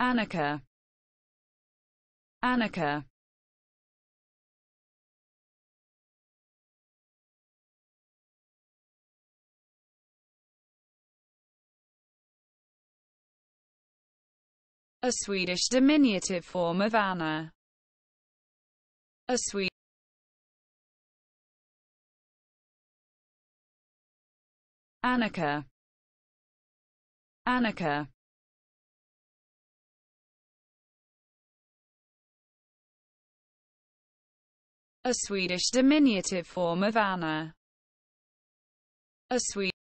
Annika Annika A Swedish diminutive form of Anna. A Swedish Annika Annika a Swedish diminutive form of Anna. A Swedish